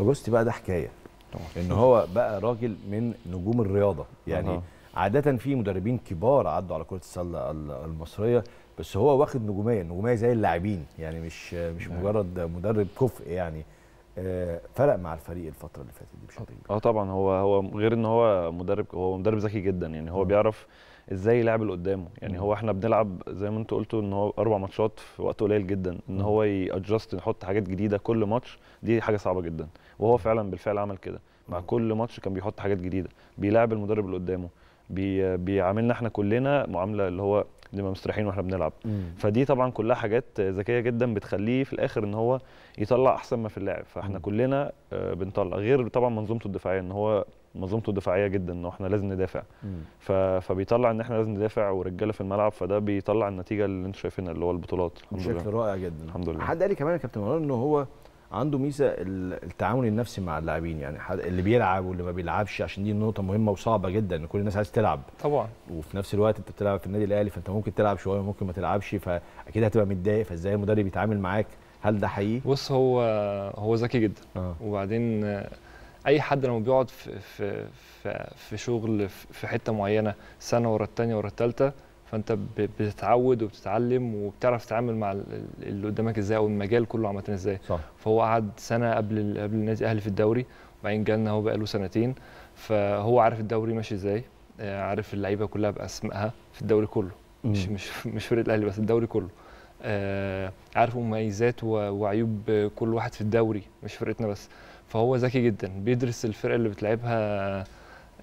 اجوستي بقى ده حكايه ان هو بقى راجل من نجوم الرياضه يعني أه. عاده في مدربين كبار عدوا على كره السله المصريه بس هو واخد نجوميه نجوميه زي اللاعبين يعني مش مش نعم. مجرد مدرب كفء يعني آه، فرق مع الفريق الفتره اللي فاتت دي بشكل أه،, اه طبعا هو هو غير ان هو مدرب هو مدرب ذكي جدا يعني هو بيعرف ازاي يلعب اللي قدامه يعني هو احنا بنلعب زي ما انتوا قلتوا ان هو اربع ماتشات في وقت قليل جدا ان هو يادجست يحط حاجات جديده كل ماتش دي حاجه صعبه جدا وهو فعلا بالفعل عمل كده مع كل ماتش كان بيحط حاجات جديده بيلعب المدرب اللي قدامه بي بيعاملنا احنا كلنا معامله اللي هو نبقى مستريحين واحنا بنلعب مم. فدي طبعا كلها حاجات ذكيه جدا بتخليه في الاخر ان هو يطلع احسن ما في اللاعب فاحنا مم. كلنا آه، بنطلع غير طبعا منظومته الدفاعيه ان هو منظومته الدفاعيه جدا ان احنا لازم ندافع ف... فبيطلع ان احنا لازم ندافع ورجاله في الملعب فده بيطلع النتيجه اللي انتم شايفينها اللي هو البطولات الحمد لله بشكل رائع جدا الحمد لله حد قال لي كمان يا كابتن مروان ان هو عنده ميزه التعامل النفسي مع اللاعبين يعني اللي بيلعب واللي ما بيلعبش عشان دي نقطه مهمه وصعبه جدا ان كل الناس عايز تلعب طبعا وفي نفس الوقت انت بتلعب في النادي الاهلي فانت ممكن تلعب شويه وممكن ما تلعبش فاكيد هتبقى متضايق فازاي المدرب يتعامل معاك هل ده حقيقي بص هو هو ذكي جدا آه. وبعدين اي حد لما بيقعد في في في, في شغل في حته معينه سنه ورا الثانيه ورا الثالثه فانت بتتعود وبتتعلم وبتعرف تتعامل مع اللي قدامك ازاي او المجال كله عامه ازاي صح. فهو قعد سنه قبل قبل النادي الاهلي في الدوري وبعدين جالنا هو بقى له سنتين فهو عارف الدوري ماشي ازاي آه، عارف اللعيبه كلها باسمائها في الدوري كله مم. مش مش مش فريق الاهلي بس الدوري كله آه عارف مميزات وعيوب كل واحد في الدوري مش فرقتنا بس فهو ذكي جدا بيدرس الفرقه اللي بتلعبها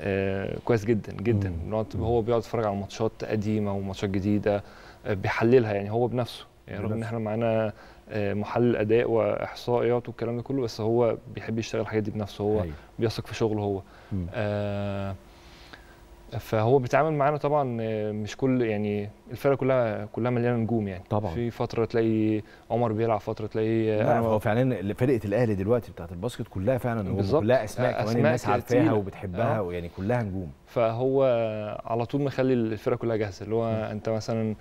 آه، كويس جدا جدا مم. هو بيقعد يتفرج على ماتشات قديمه وماتشات جديده آه، بيحللها يعني هو بنفسه يعني رغم ان احنا معانا آه، محلل اداء واحصائيات والكلام ده كله بس هو بيحب يشتغل الحاجات دي بنفسه هو أيوة. بيثق في شغله هو آه فهو بيتعامل معانا طبعا آه، مش كل يعني الفرقه كلها كلها مليانه نجوم يعني طبعا في فتره تلاقي عمر بيلعب فتره تلاقي آه، هو فعلا فرقه الاهلي دلوقتي بتاعت الباسكت كلها فعلا نجوم كلها اسماء آه، كمان الناس عارفاها وبتحبها آه. ويعني كلها نجوم فهو على طول مخلي الفرقه كلها جاهزه اللي هو انت مثلا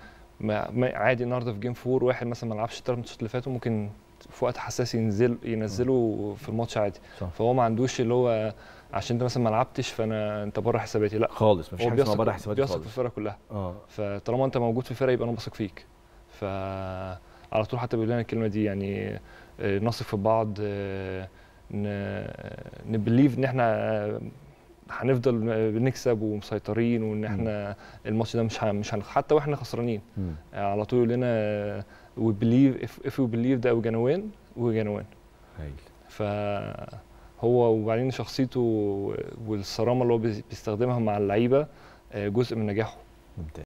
عادي النهارده في جيم فور واحد مثلا ما لعبش الثلاث ماتشات اللي فاتوا ممكن في وقت حساس ينزل ينزله في الماتش عادي صح. فهو ما عندوش اللي هو عشان انت مثلا ما لعبتش فانا انت بره حساباتي لا خالص فيش حاجه بره حساباتي خالص بيثق في الفرقه كلها اه فطالما انت موجود في الفرقه يبقى انا بثق فيك ف على طول حتى بيقول لنا الكلمه دي يعني آه، نثق في بعض آه، آه، نبليف ان احنا هنفضل بنكسب ومسيطرين وان احنا الماتش ده مش مش حتى واحنا خسرانين آه، على طول لنا وي بليف اف وي بليف ده وي وين وي وين ف هو وبعدين شخصيته والصرامه اللي هو بيستخدمها مع اللعيبه آه، جزء من نجاحه ممتاز